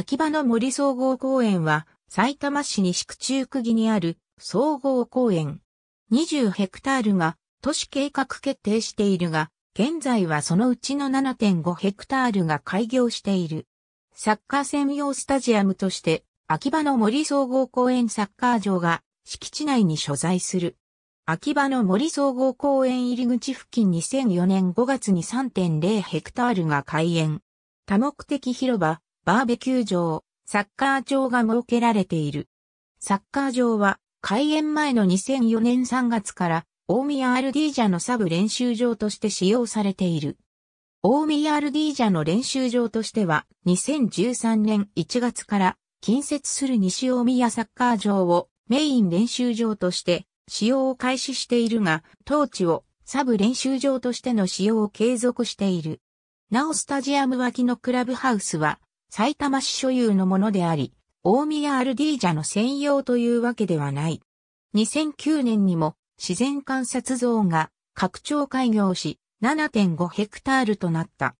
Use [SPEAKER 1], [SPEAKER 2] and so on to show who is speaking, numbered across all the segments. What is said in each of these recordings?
[SPEAKER 1] 秋葉の森総合公園は、埼玉市西区中区議にある総合公園。20ヘクタールが都市計画決定しているが、現在はそのうちの7.5ヘクタールが開業している。サッカー専用スタジアムとして、秋葉の森総合公園サッカー場が敷地内に所在する。秋葉の森総合公園入り口付近2004年5月に3.0ヘクタールが開園。多目的広場、バーベキュー場、サッカー場が設けられている。サッカー場は開園前の2004年3月から大宮アルディージャのサブ練習場として使用されている。大宮アルディージャの練習場としては2013年1月から近接する西大宮サッカー場をメイン練習場として使用を開始しているが、当地をサブ練習場としての使用を継続している。なおスタジアム脇のクラブハウスは埼玉市所有のものであり、大宮アルディージャの専用というわけではない。2009年にも自然観察ゾーンが拡張開業し7.5ヘクタールとなった。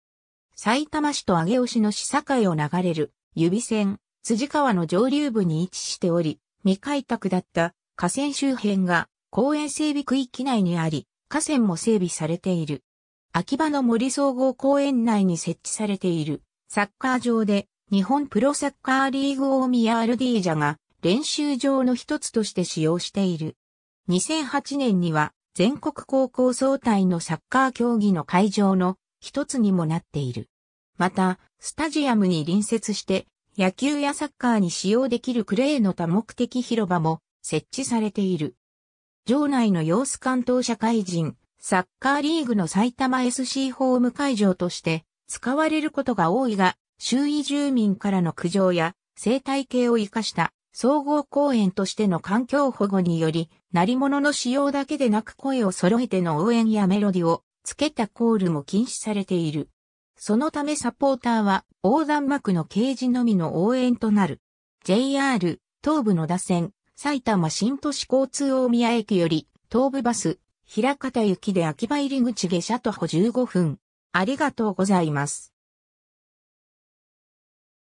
[SPEAKER 1] 埼玉市と上尾市の市境を流れる指線、辻川の上流部に位置しており、未開拓だった河川周辺が公園整備区域内にあり、河川も整備されている。秋葉の森総合公園内に設置されているサッカー場で日本プロサッカーリーグ大宮アルディージャが練習場の一つとして使用している。2008年には全国高校総体のサッカー競技の会場の一つにもなっている。また、スタジアムに隣接して野球やサッカーに使用できるクレーの多目的広場も設置されている。場内の様子関東社会人、サッカーリーグの埼玉 SC ホーム会場として使われることが多いが、周囲住民からの苦情や生態系を生かした総合公園としての環境保護により、鳴り物の使用だけでなく声を揃えての応援やメロディをつけたコールも禁止されている。そのためサポーターは横断幕の掲示のみの応援となる。JR 東部の打線埼玉新都市交通大宮駅より東部バス平方行きで秋葉入口下車徒歩15分。ありがとうございます。